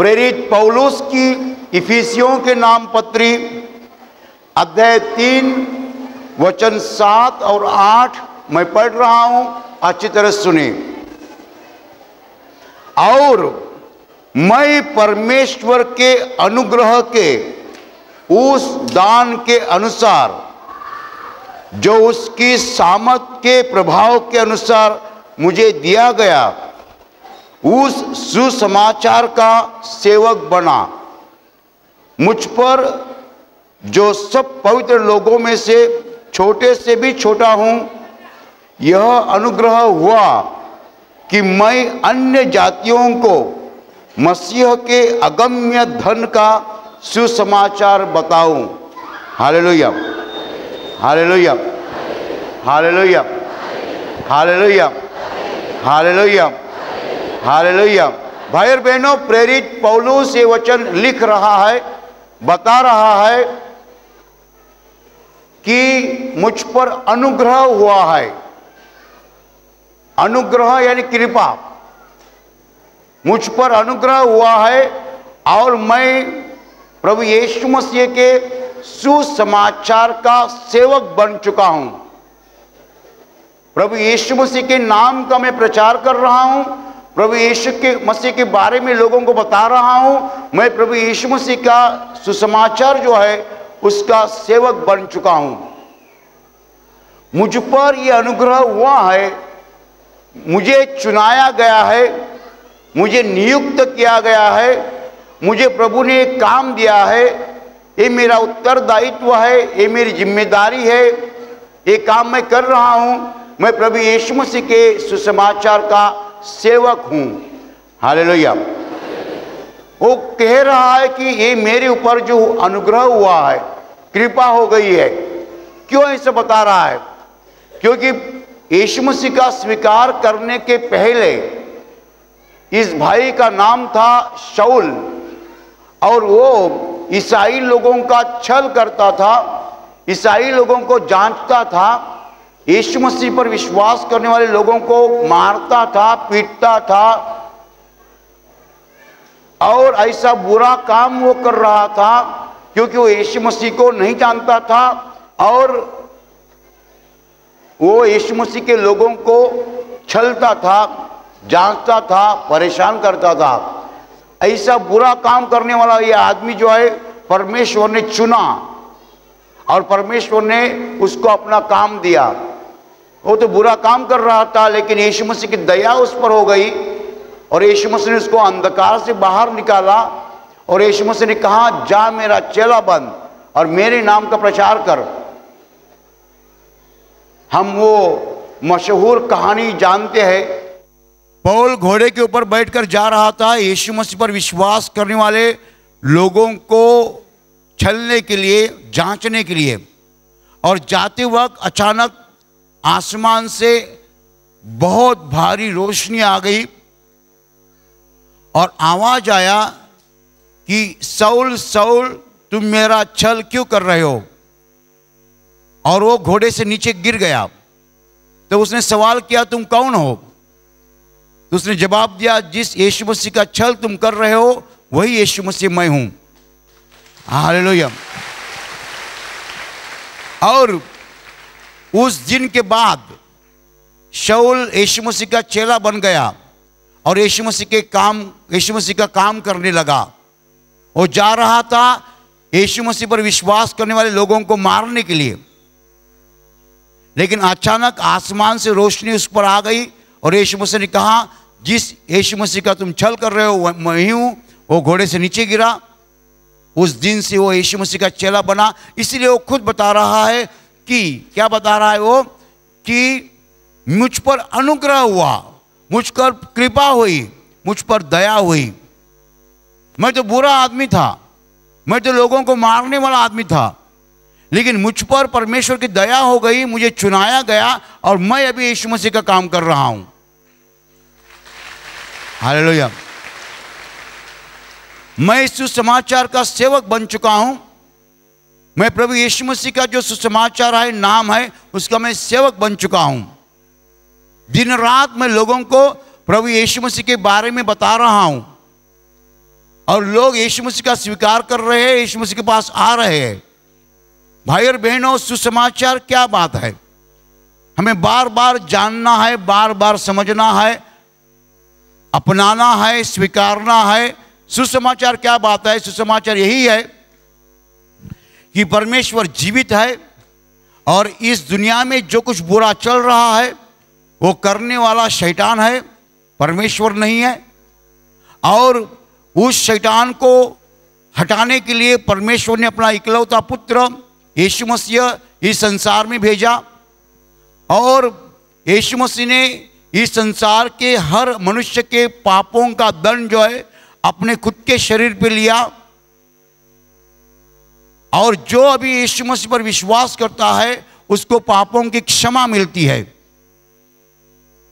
प्रेरित पौलुस की इफिसियों के नाम पत्री अध्याय तीन वचन सात और आठ मैं पढ़ रहा हूं अच्छी तरह सुने और मैं परमेश्वर के अनुग्रह के उस दान के अनुसार जो उसकी सामत के प्रभाव के अनुसार मुझे दिया गया उस सुसमाचार का सेवक बना मुझ पर जो सब पवित्र लोगों में से छोटे से भी छोटा हूं यह अनुग्रह हुआ कि मैं अन्य जातियों को मसीह के अगम्य धन का सुसमाचार बताऊं लोहिया हाले लोहिया हाले लोहिया हालेलुया भाई और बहनों प्रेरित पौलू से वचन लिख रहा है बता रहा है कि मुझ पर अनुग्रह हुआ है अनुग्रह यानी कृपा मुझ पर अनुग्रह हुआ है और मैं प्रभु यीशु मसीह के सुसमाचार का सेवक बन चुका हूं प्रभु यीशु मसीह के नाम का मैं प्रचार कर रहा हूं प्रभु यीशु के मसीह के बारे में लोगों को बता रहा हूँ मैं प्रभु यीशु मसीह का सुसमाचार जो है उसका सेवक बन चुका हूं मुझ पर यह अनुग्रह हुआ है मुझे चुनाया गया है मुझे नियुक्त किया गया है मुझे प्रभु ने काम दिया है ये मेरा उत्तरदायित्व है ये मेरी जिम्मेदारी है ये काम मैं कर रहा हूँ मैं प्रभु यीशु मसीह के सुसमाचार का सेवक हूँ हाले वो कह रहा है कि ये मेरे ऊपर जो अनुग्रह हुआ है कृपा हो गई है क्यों ऐसे बता रहा है क्योंकि यशु मसीह का स्वीकार करने के पहले इस भाई का नाम था शौल और वो ईसाई लोगों का छल करता था ईसाई लोगों को जांचता था यीशु मसीह पर विश्वास करने वाले लोगों को मारता था पीटता था और ऐसा बुरा काम वो कर रहा था क्योंकि वो यीशु मसीह को नहीं जानता था और वो यीशु मसीह के लोगों को छलता था जांचता था परेशान करता था ऐसा बुरा काम करने वाला ये आदमी जो है परमेश्वर ने चुना और परमेश्वर ने उसको अपना काम दिया वो तो बुरा काम कर रहा था लेकिन यीशु मसीह की दया उस पर हो गई और यीशु मसीह ने उसको अंधकार से बाहर निकाला और यीशु मसीह ने कहा जा मेरा चेला बन और मेरे नाम का प्रचार कर हम वो मशहूर कहानी जानते हैं पौल घोड़े के ऊपर बैठकर जा रहा था यीशु मसीह पर विश्वास करने वाले लोगों को छलने के लिए जांचने के लिए और जाते वक्त अचानक आसमान से बहुत भारी रोशनी आ गई और आवाज आया कि सौल सौल तुम मेरा छल क्यों कर रहे हो और वो घोड़े से नीचे गिर गया तो उसने सवाल किया तुम कौन हो तो उसने जवाब दिया जिस यीशु मसीह का छल तुम कर रहे हो वही यीशु मसीह मैं हूं हालेलुया और उस दिन के बाद शौल यशु मसीह का चेला बन गया और यशु मसीह के काम यशु मसीह का काम करने लगा वो जा रहा था यशु मसीह पर विश्वास करने वाले लोगों को मारने के लिए लेकिन अचानक आसमान से रोशनी उस पर आ गई और यशु मसीह ने कहा जिस यशु मसीह का तुम छल कर रहे हो मैं हूं वो घोड़े से नीचे गिरा उस दिन से वो यशु मसीह का चेला बना इसीलिए वो खुद बता रहा है कि क्या बता रहा है वो कि मुझ पर अनुग्रह हुआ मुझ पर कृपा हुई मुझ पर दया हुई मैं तो बुरा आदमी था मैं तो लोगों को मारने वाला आदमी था लेकिन मुझ पर परमेश्वर की दया हो गई मुझे चुनाया गया और मैं अभी यीशु मसीह का काम कर रहा हूं हालेलुया मैं इस सुसमाचार का सेवक बन चुका हूं मैं प्रभु यीशु मसीह का जो सुसमाचार है नाम है उसका मैं सेवक बन चुका हूँ दिन रात मैं लोगों को प्रभु यीशु मसीह के बारे में बता रहा हूँ और लोग यीशु मसीह का स्वीकार कर रहे हैं यीशु मसीह के पास आ रहे हैं भाई और बहनों सुसमाचार क्या बात है हमें बार बार जानना है बार बार समझना है अपनाना है स्वीकारना है सुसमाचार क्या बात है सुसमाचार यही है कि परमेश्वर जीवित है और इस दुनिया में जो कुछ बुरा चल रहा है वो करने वाला शैतान है परमेश्वर नहीं है और उस शैतान को हटाने के लिए परमेश्वर ने अपना इकलौता पुत्र यीशु मसीह इस संसार में भेजा और यीशु मसीह ने इस संसार के हर मनुष्य के पापों का दंड जो है अपने खुद के शरीर पर लिया और जो अभी यीशु मसीह पर विश्वास करता है उसको पापों की क्षमा मिलती है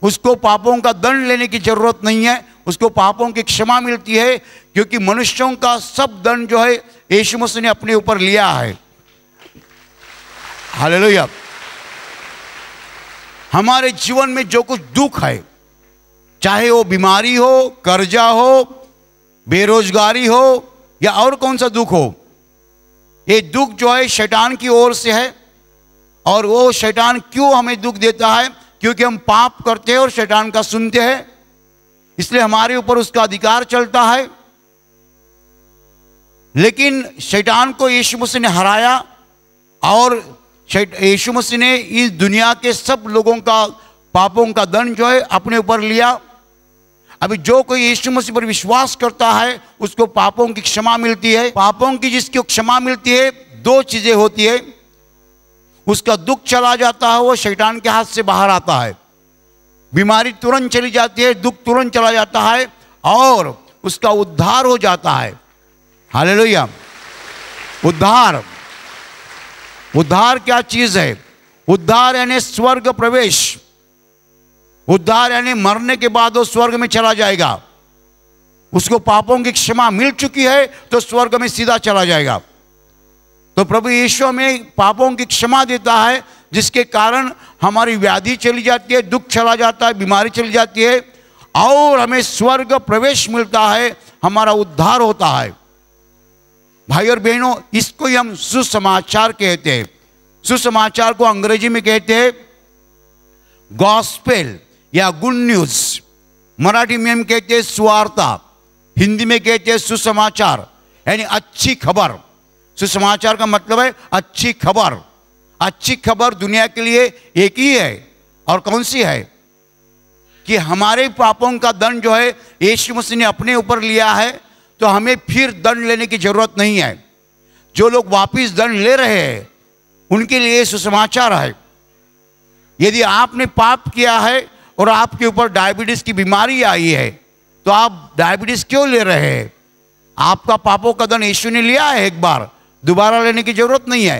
उसको पापों का दंड लेने की जरूरत नहीं है उसको पापों की क्षमा मिलती है क्योंकि मनुष्यों का सब दंड जो है यीशु मसीह ने अपने ऊपर लिया है हालेलुया हमारे जीवन में जो कुछ दुख है चाहे वो बीमारी हो कर्जा हो बेरोजगारी हो या और कौन सा दुख हो ये दुख जो है शैतान की ओर से है और वो शैतान क्यों हमें दुख देता है क्योंकि हम पाप करते हैं और शैतान का सुनते हैं इसलिए हमारे ऊपर उसका अधिकार चलता है लेकिन शैतान को यीशु मसीह ने हराया और यीशु मसीह ने इस दुनिया के सब लोगों का पापों का दंड जो है अपने ऊपर लिया अभी जो कोई यीशु मसीह पर विश्वास करता है उसको पापों की क्षमा मिलती है पापों की जिसकी क्षमा मिलती है दो चीजें होती है उसका दुख चला जाता है वो शैतान के हाथ से बाहर आता है बीमारी तुरंत चली जाती है दुख तुरंत चला जाता है और उसका उद्धार हो जाता है लोहिया उद्धार उद्धार क्या चीज है उद्धार यानी स्वर्ग प्रवेश उद्धार यानी मरने के बाद वो स्वर्ग में चला जाएगा उसको पापों की क्षमा मिल चुकी है तो स्वर्ग में सीधा चला जाएगा तो प्रभु यीशु में पापों की क्षमा देता है जिसके कारण हमारी व्याधि चली जाती है दुख चला जाता है बीमारी चली जाती है और हमें स्वर्ग प्रवेश मिलता है हमारा उद्धार होता है भाई और बहनों इसको ही हम सुसमाचार कहते हैं सुसमाचार को अंग्रेजी में कहते हैं गॉस्पेल या गुड न्यूज मराठी में हम कहते हैं सुवार्ता हिंदी में कहते हैं सुसमाचार यानी अच्छी खबर सुसमाचार का मतलब है अच्छी खबर अच्छी खबर दुनिया के लिए एक ही है और कौन सी है कि हमारे पापों का दंड जो है यशु मसीह ने अपने ऊपर लिया है तो हमें फिर दंड लेने की जरूरत नहीं है जो लोग वापिस दंड ले रहे हैं उनके लिए सुसमाचार है यदि आपने पाप किया है और आपके ऊपर डायबिटीज़ की बीमारी आई है तो आप डायबिटीज़ क्यों ले रहे हैं आपका पापों का धन यीशु ने लिया है एक बार दोबारा लेने की ज़रूरत नहीं है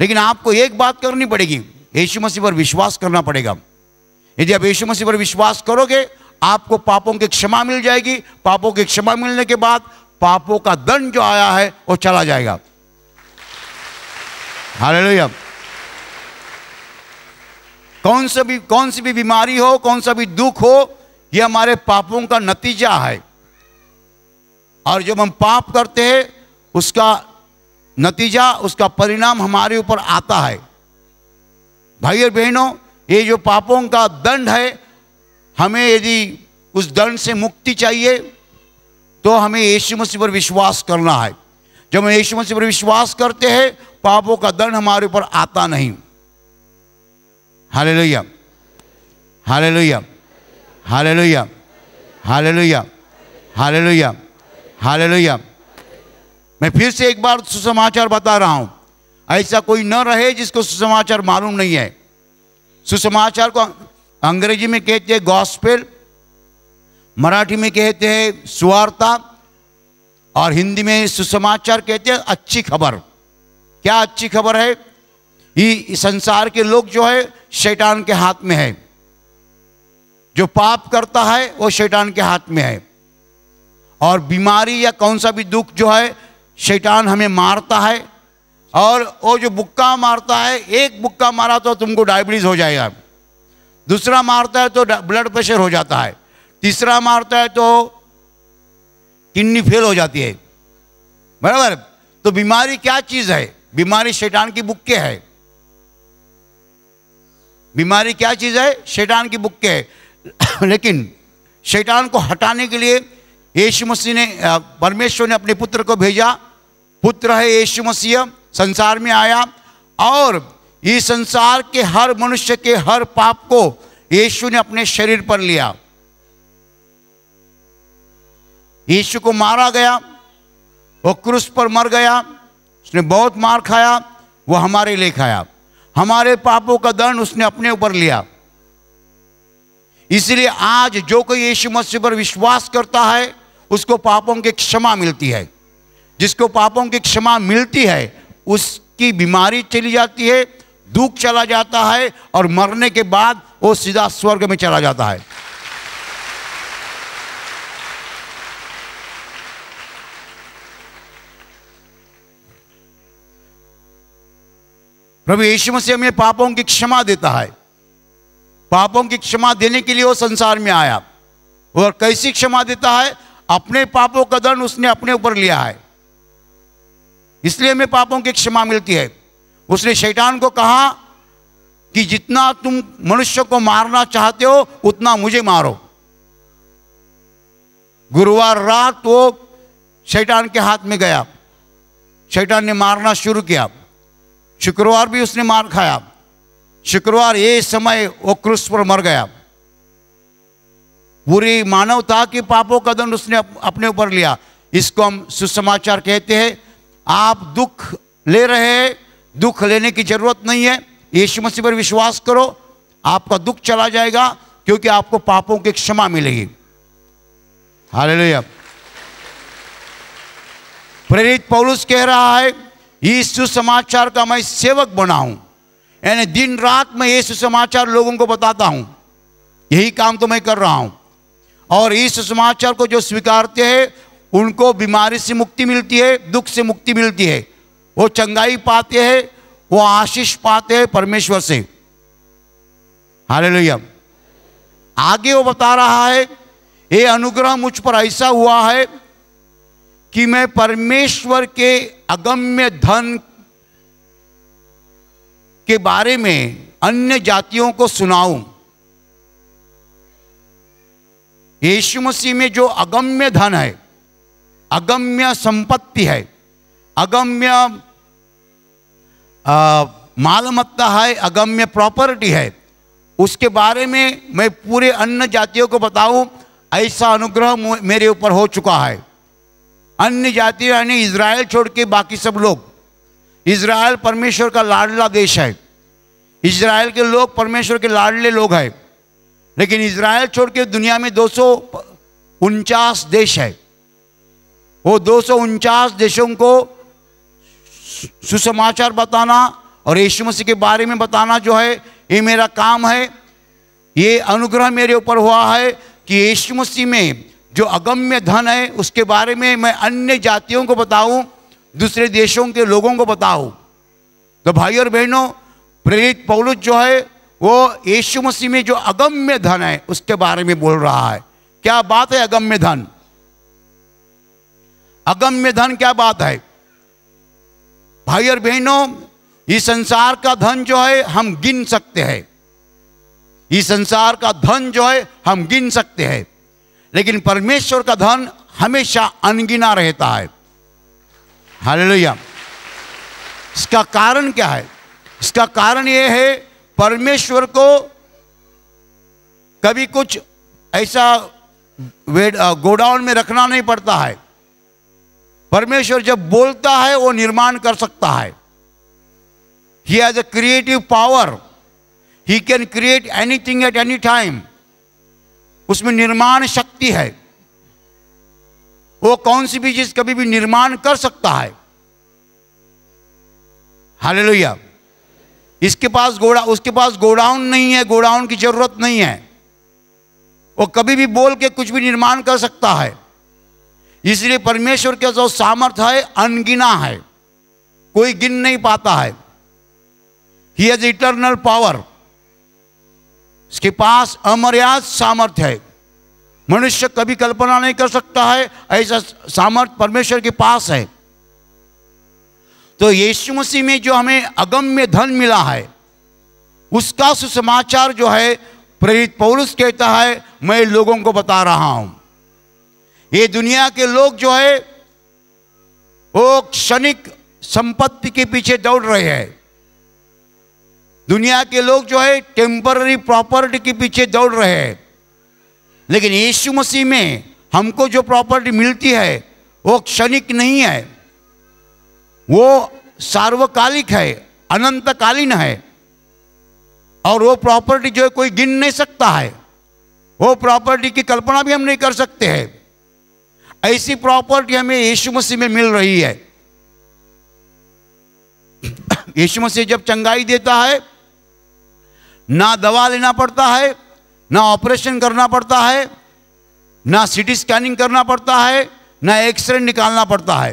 लेकिन आपको एक बात करनी पड़ेगी यशु मसीह पर विश्वास करना पड़ेगा यदि आप यशु मसीह पर विश्वास करोगे आपको पापों की क्षमा मिल जाएगी पापों की क्षमा मिलने के बाद पापों का दंड जो आया है वो चला जाएगा हालेलुया कौन सा भी कौन सी भी बीमारी हो कौन सा भी दुख हो ये हमारे पापों का नतीजा है और जब हम पाप करते हैं उसका नतीजा उसका परिणाम हमारे ऊपर आता है भाई और बहनों ये जो पापों का दंड है हमें यदि उस दंड से मुक्ति चाहिए तो हमें यीशु मसीह पर विश्वास करना है जब हम यीशु मसीह पर विश्वास करते हैं पापों का दंड हमारे ऊपर आता नहीं Hallelujah. Hallelujah. Hallelujah. Hallelujah. Hallelujah. Hallelujah. मैं फिर से एक बार सुसमाचार बता रहा हूं ऐसा कोई न रहे जिसको सुसमाचार मालूम नहीं है सुसमाचार को अंग्रेजी में कहते हैं गॉस्पेल मराठी में कहते हैं सुवार्ता और हिंदी में सुसमाचार कहते हैं अच्छी खबर क्या अच्छी खबर है ये संसार के लोग जो है शैतान के हाथ में है जो पाप करता है वो शैतान के हाथ में है और बीमारी या कौन सा भी दुख जो है शैतान हमें मारता है और वो जो बुक्का मारता है एक बुक्का मारा तो तुमको डायबिटीज़ हो जाएगा दूसरा मारता है तो ब्लड प्रेशर हो जाता है तीसरा मारता है तो किडनी फेल हो जाती है बराबर तो बीमारी क्या चीज़ है बीमारी शैतान की बुक्के है बीमारी क्या चीज़ है शैतान की बुक के लेकिन शैतान को हटाने के लिए यीशु मसीह ने परमेश्वर ने अपने पुत्र को भेजा पुत्र है यीशु मसीह संसार में आया और इस संसार के हर मनुष्य के हर पाप को यीशु ने अपने शरीर पर लिया यीशु को मारा गया वो क्रूस पर मर गया उसने बहुत मार खाया वो हमारे लिए खाया हमारे पापों का दंड उसने अपने ऊपर लिया इसलिए आज जो कोई यीशु मसीह पर विश्वास करता है उसको पापों की क्षमा मिलती है जिसको पापों की क्षमा मिलती है उसकी बीमारी चली जाती है दुख चला जाता है और मरने के बाद वो सीधा स्वर्ग में चला जाता है प्रभु यीशु मसीह हमें पापों की क्षमा देता है पापों की क्षमा देने के लिए वो संसार में आया और कैसी क्षमा देता है अपने पापों का दंड उसने अपने ऊपर लिया है इसलिए हमें पापों की क्षमा मिलती है उसने शैतान को कहा कि जितना तुम मनुष्य को मारना चाहते हो उतना मुझे मारो गुरुवार रात वो शैतान के हाथ में गया शैतान ने मारना शुरू किया शुक्रवार भी उसने मार खाया शुक्रवार ये समय वो क्रूस पर मर गया पूरी मानवता के पापों का दंड उसने अपने ऊपर लिया इसको हम सुसमाचार कहते हैं आप दुख ले रहे हैं दुख लेने की जरूरत नहीं है यीशु मसीह पर विश्वास करो आपका दुख चला जाएगा क्योंकि आपको पापों की क्षमा मिलेगी हाल प्रेरित पौलुस कह रहा है सुसमाचार का मैं सेवक बना हूं यानी दिन रात मैं ये सुसमाचार लोगों को बताता हूं यही काम तो मैं कर रहा हूं और इस सुसमाचार को जो स्वीकारते हैं उनको बीमारी से मुक्ति मिलती है दुख से मुक्ति मिलती है वो चंगाई पाते हैं वो आशीष पाते हैं परमेश्वर से हाले आगे वो बता रहा है ये अनुग्रह मुझ पर ऐसा हुआ है कि मैं परमेश्वर के अगम्य धन के बारे में अन्य जातियों को सुनाऊं यीशु मसीह में जो अगम्य धन है अगम्य संपत्ति है अगम्य मालमत्ता है अगम्य प्रॉपर्टी है उसके बारे में मैं पूरे अन्य जातियों को बताऊं ऐसा अनुग्रह मेरे ऊपर हो चुका है अन्य जाति यानी इसराइल छोड़ के बाकी सब लोग इसराइल परमेश्वर का लाडला देश है इसराइल के लोग परमेश्वर के लाडले लोग हैं लेकिन इसराइल छोड़ के दुनिया में दो देश है वो दो देशों को सुसमाचार बताना और यीशु मसीह के बारे में बताना जो है ये मेरा काम है ये अनुग्रह मेरे ऊपर हुआ है कि यीशु मसीह में जो अगम्य धन है उसके बारे में मैं अन्य जातियों को बताऊं दूसरे देशों के लोगों को बताऊं तो भाई और बहनों प्रेरित पौलुस जो है वो यीशु मसीह में जो अगम्य धन है उसके बारे में बोल रहा है क्या बात है अगम्य धन अगम्य धन क्या बात है भाई और बहनों इस संसार का धन जो है हम गिन सकते हैं इस संसार का धन जो है हम गिन सकते हैं लेकिन परमेश्वर का धन हमेशा अनगिना रहता है हालेलुया इसका कारण क्या है इसका कारण यह है परमेश्वर को कभी कुछ ऐसा गोडाउन में रखना नहीं पड़ता है परमेश्वर जब बोलता है वो निर्माण कर सकता है he has a creative power he can create anything at any time उसमें निर्माण शक्ति है वो कौन सी भी चीज कभी भी निर्माण कर सकता है लोहिया इसके पास गोड़ा उसके पास गोडाउन नहीं है गोडाउन की जरूरत नहीं है वो कभी भी बोल के कुछ भी निर्माण कर सकता है इसलिए परमेश्वर का जो सामर्थ्य है अनगिना है कोई गिन नहीं पाता है ही हैज इटर्नल पावर इसके पास अमर्याद सामर्थ्य है मनुष्य कभी कल्पना नहीं कर सकता है ऐसा सामर्थ्य परमेश्वर के पास है तो यीशु मसीह में जो हमें अगम्य धन मिला है उसका सुसमाचार जो है प्रेरित पौरुष कहता है मैं लोगों को बता रहा हूं ये दुनिया के लोग जो है वो क्षणिक संपत्ति के पीछे दौड़ रहे हैं दुनिया के लोग जो है टेम्पररी प्रॉपर्टी के पीछे दौड़ रहे हैं लेकिन यीशु मसीह में हमको जो प्रॉपर्टी मिलती है वो क्षणिक नहीं है वो सार्वकालिक है अनंतकालीन है और वो प्रॉपर्टी जो है कोई गिन नहीं सकता है वो प्रॉपर्टी की कल्पना भी हम नहीं कर सकते हैं ऐसी प्रॉपर्टी हमें यीशु मसीह में मिल रही है यीशु मसीह जब चंगाई देता है ना दवा लेना पड़ता है ना ऑपरेशन करना पड़ता है ना सीटी स्कैनिंग करना पड़ता है ना एक्सरे निकालना पड़ता है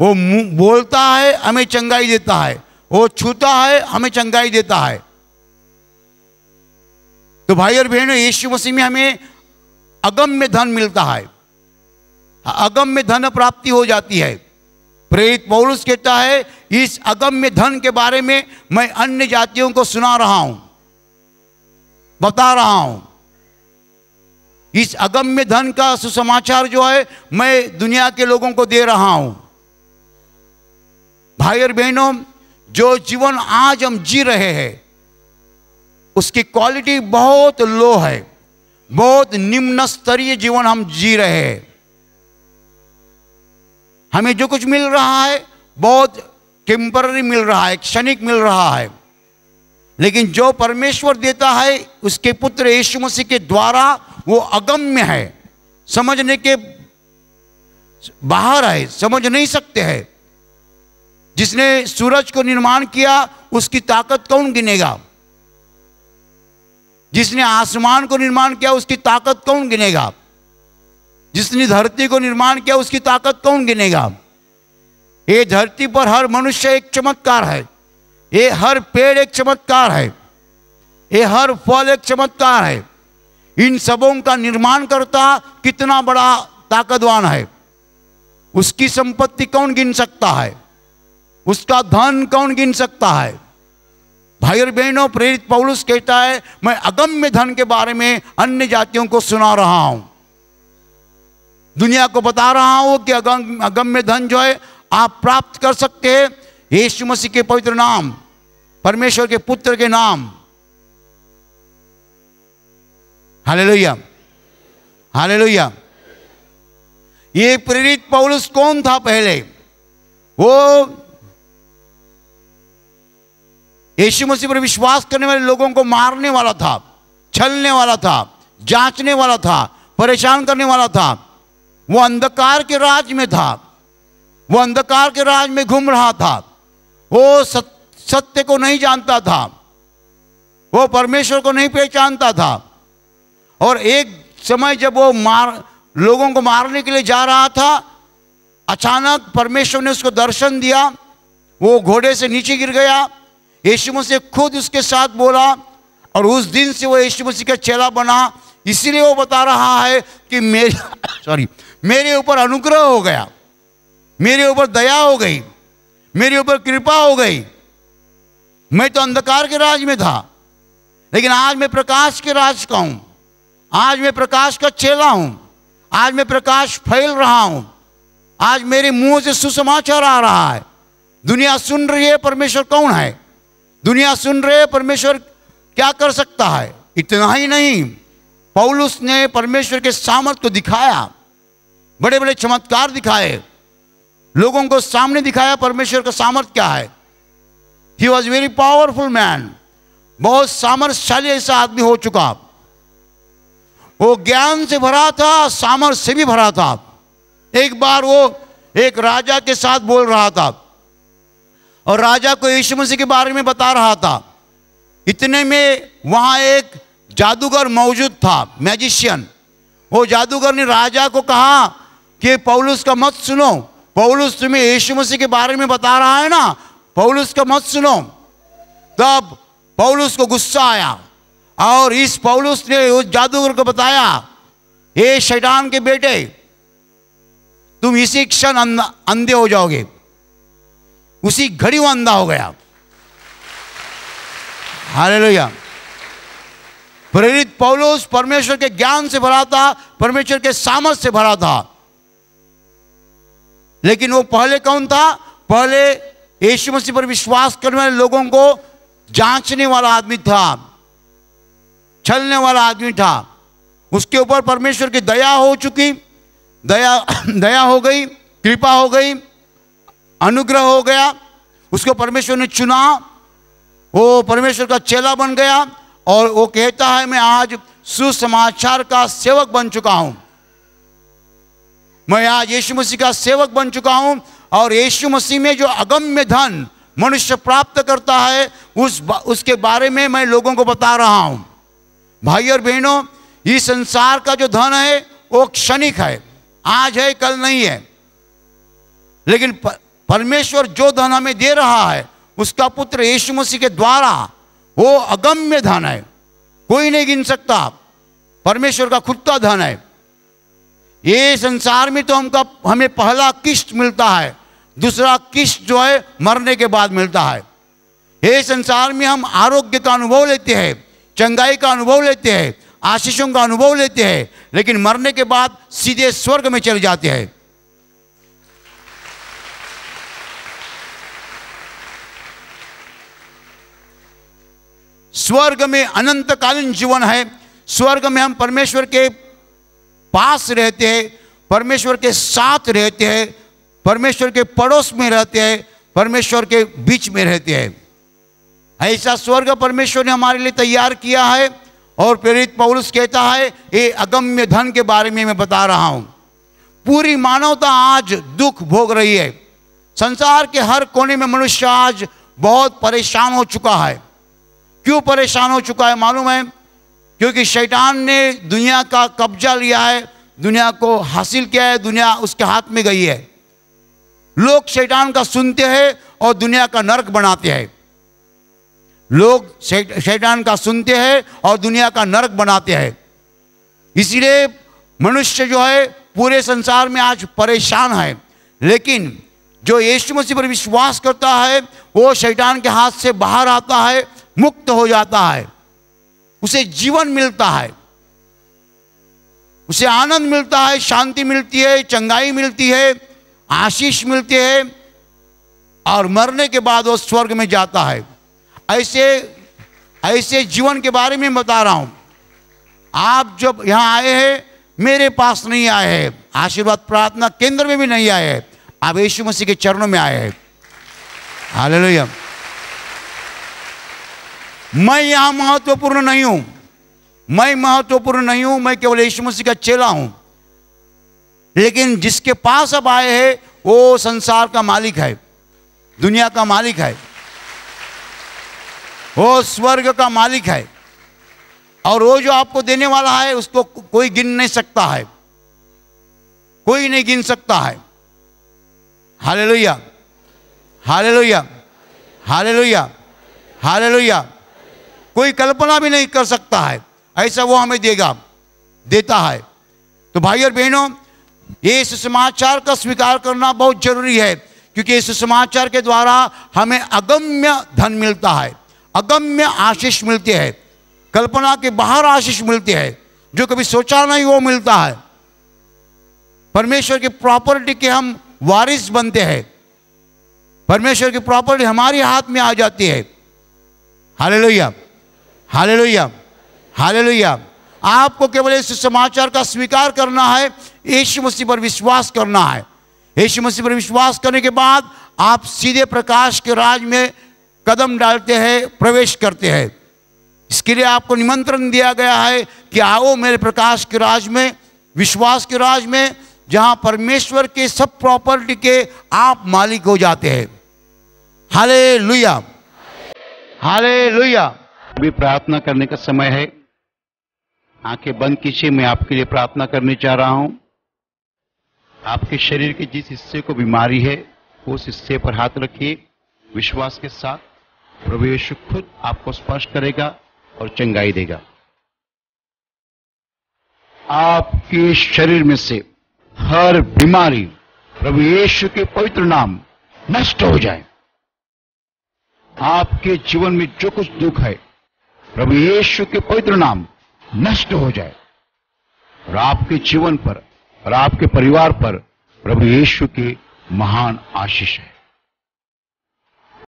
वो बोलता है हमें चंगाई देता है वो छूता है हमें चंगाई देता है तो भाई और बहनों यीशु मसीह में हमें अगम्य धन मिलता है अगम्य धन प्राप्ति हो जाती है प्रेरित पौलुस कहता है इस अगम्य धन के बारे में मैं अन्य जातियों को सुना रहा हूं बता रहा हूं इस अगम्य धन का सुसमाचार जो है मैं दुनिया के लोगों को दे रहा हूं भाई और बहनों जो जीवन आज हम जी रहे हैं उसकी क्वालिटी बहुत लो है बहुत निम्न स्तरीय जीवन हम जी रहे हैं हमें जो कुछ मिल रहा है बहुत टेम्पररी मिल रहा है क्षणिक मिल रहा है लेकिन जो परमेश्वर देता है उसके पुत्र यीशु मसीह के द्वारा वो अगम्य है समझने के बाहर है समझ नहीं सकते हैं जिसने सूरज को निर्माण किया उसकी ताकत कौन गिनेगा जिसने आसमान को निर्माण किया उसकी ताकत कौन गिनेगा जिसने धरती को निर्माण किया उसकी ताकत कौन गिनेगा ये धरती पर हर मनुष्य एक चमत्कार है ये हर पेड़ एक चमत्कार है ये हर फल एक चमत्कार है इन सबों का निर्माण करता कितना बड़ा ताकतवान है उसकी संपत्ति कौन गिन सकता है उसका धन कौन गिन सकता है भाई और बहनों प्रेरित पौलुस कहता है मैं अगम्य धन के बारे में अन्य जातियों को सुना रहा हूं दुनिया को बता रहा हूं कि अगम में धन जो है आप प्राप्त कर सकते हैं यीशु मसीह के पवित्र नाम परमेश्वर के पुत्र के नाम हाले लोहिया हाले लोहिया ये प्रेरित पौलुस कौन था पहले वो यीशु मसीह पर विश्वास करने वाले लोगों को मारने वाला था छलने वाला था जांचने वाला था परेशान करने वाला था वो अंधकार के राज में था वो अंधकार के राज में घूम रहा था वो सत्य को नहीं जानता था वो परमेश्वर को नहीं पहचानता था और एक समय जब वो मार लोगों को मारने के लिए जा रहा था अचानक परमेश्वर ने उसको दर्शन दिया वो घोड़े से नीचे गिर गया यशु मसीह खुद उसके साथ बोला और उस दिन से वो यशु मसीह का चेला बना इसीलिए वो बता रहा है कि मेरा सॉरी मेरे ऊपर अनुग्रह हो गया मेरे ऊपर दया हो गई मेरे ऊपर कृपा हो गई मैं तो अंधकार के राज में था लेकिन आज मैं प्रकाश के राज का हूं आज मैं प्रकाश का चेला हूँ आज मैं प्रकाश फैल रहा हूँ आज मेरे मुंह से सुसमाचार आ रहा है दुनिया सुन रही है परमेश्वर कौन है दुनिया सुन रहे परमेश्वर क्या कर सकता है इतना ही नहीं पौलुस ने परमेश्वर के सामर्थ को दिखाया बड़े बड़े चमत्कार दिखाए लोगों को सामने दिखाया परमेश्वर का सामर्थ क्या है he was very powerful man बहुत सामर्थशाली ऐसा आदमी हो चुका वो ज्ञान से भरा था सामर्थ से भी भरा था एक बार वो एक राजा के साथ बोल रहा था और राजा को यीशु मसीह के बारे में बता रहा था इतने में वहां एक जादूगर मौजूद था मैजिशियन वो जादूगर ने राजा को कहा कि पौलुस का मत सुनो पौलुस तुम्हें यीशु मसीह के बारे में बता रहा है ना पौलुस का मत सुनो तब पौलुस को गुस्सा आया और इस पौलुस ने उस जादूगर को बताया हे शैतान के बेटे तुम इसी क्षण अंधे हो जाओगे उसी घड़ी वो अंधा हो गया हालेलुया प्रेरित पौलुस परमेश्वर के ज्ञान से भरा था परमेश्वर के सामर्थ से भरा था लेकिन वो पहले कौन था पहले यीशु मसीह पर विश्वास करने वाले लोगों को जांचने वाला आदमी था छलने वाला आदमी था उसके ऊपर परमेश्वर की दया हो चुकी दया दया हो गई कृपा हो गई अनुग्रह हो गया उसको परमेश्वर ने चुना वो परमेश्वर का चेला बन गया और वो कहता है मैं आज सुसमाचार का सेवक बन चुका हूं मैं आज यीशु मसीह का सेवक बन चुका हूँ और यीशु मसीह में जो अगम्य धन मनुष्य प्राप्त करता है उस बा, उसके बारे में मैं लोगों को बता रहा हूं भाई और बहनों इस संसार का जो धन है वो क्षणिक है आज है कल नहीं है लेकिन परमेश्वर जो धन हमें दे रहा है उसका पुत्र यीशु मसीह के द्वारा वो अगम्य धन है कोई नहीं गिन सकता परमेश्वर का खुद का धन है ये संसार में तो हमका हमें पहला किस्त मिलता है दूसरा किस्त जो है मरने के बाद मिलता है ये संसार में हम आरोग्य का अनुभव लेते हैं चंगाई का अनुभव लेते हैं आशीषों का अनुभव लेते हैं लेकिन मरने के बाद सीधे स्वर्ग में चले जाते हैं स्वर्ग में अनंतकालीन जीवन है स्वर्ग में हम परमेश्वर के पास रहते हैं परमेश्वर के साथ रहते हैं परमेश्वर के पड़ोस में रहते हैं परमेश्वर के बीच में रहते हैं ऐसा स्वर्ग परमेश्वर ने हमारे लिए तैयार किया है और प्रेरित पौलुस कहता है ये अगम्य धन के बारे में मैं बता रहा हूँ पूरी मानवता आज दुख भोग रही है संसार के हर कोने में मनुष्य आज बहुत परेशान हो चुका है क्यों परेशान हो चुका है मालूम है क्योंकि शैतान ने दुनिया का कब्जा लिया है दुनिया को हासिल किया है दुनिया उसके हाथ में गई है लोग शैतान का सुनते हैं और दुनिया का नरक बनाते हैं लोग शैतान का सुनते हैं और दुनिया का नरक बनाते हैं इसलिए मनुष्य जो है पूरे संसार में आज परेशान है लेकिन जो यीशु मसीह पर विश्वास करता है वो शैतान के हाथ से बाहर आता है मुक्त हो जाता है उसे जीवन मिलता है उसे आनंद मिलता है शांति मिलती है चंगाई मिलती है आशीष मिलती है और मरने के बाद वो स्वर्ग में जाता है ऐसे ऐसे जीवन के बारे में बता रहा हूं आप जब यहाँ आए हैं मेरे पास नहीं आए हैं आशीर्वाद प्रार्थना केंद्र में भी नहीं आए हैं आप यीशु मसीह के चरणों में आए हैं हालेलुया मैं यहां महत्वपूर्ण नहीं हूं मैं महत्वपूर्ण नहीं हूं मैं केवल यीशु मसीह का चेला हूं लेकिन जिसके पास अब आए हैं वो संसार का मालिक है दुनिया का मालिक है वो स्वर्ग का मालिक है और वो जो आपको देने वाला है उसको कोई गिन नहीं सकता है कोई नहीं गिन सकता है हालेलुया हालेलुया हालेलुया हालेलुया कोई कल्पना भी नहीं कर सकता है ऐसा वो हमें देगा देता है तो भाई और बहनों ये समाचार का स्वीकार करना बहुत जरूरी है क्योंकि इस समाचार के द्वारा हमें अगम्य धन मिलता है अगम्य आशीष मिलती है कल्पना के बाहर आशीष मिलती है जो कभी सोचा नहीं वो मिलता है परमेश्वर की प्रॉपर्टी के हम वारिस बनते हैं परमेश्वर की प्रॉपर्टी हमारे हाथ में आ जाती है हाले लोहिया हाले लोहिया हाले लोहिया आपको केवल इस समाचार का स्वीकार करना है यीशु मसीह पर विश्वास करना है यीशु मसीह पर विश्वास करने के बाद आप सीधे प्रकाश के राज में कदम डालते हैं प्रवेश करते हैं इसके लिए आपको निमंत्रण दिया गया है कि आओ मेरे प्रकाश के राज में विश्वास के राज में जहां परमेश्वर के सब प्रॉपर्टी के आप मालिक हो जाते हैं हाले लुया हाले लुया अभी प्रार्थना करने का समय है आंखें बंद कीजिए मैं आपके लिए प्रार्थना करने जा रहा हूं आपके शरीर के जिस हिस्से को बीमारी है उस हिस्से पर हाथ रखिए विश्वास के साथ प्रभु यीशु खुद आपको स्पर्श करेगा और चंगाई देगा आपके शरीर में से हर बीमारी प्रभु यीशु के पवित्र नाम नष्ट हो जाए आपके जीवन में जो कुछ दुख है प्रभु यीशु के पवित्र नाम नष्ट हो जाए और आपके जीवन पर और आपके परिवार पर प्रभु यीशु की महान आशीष है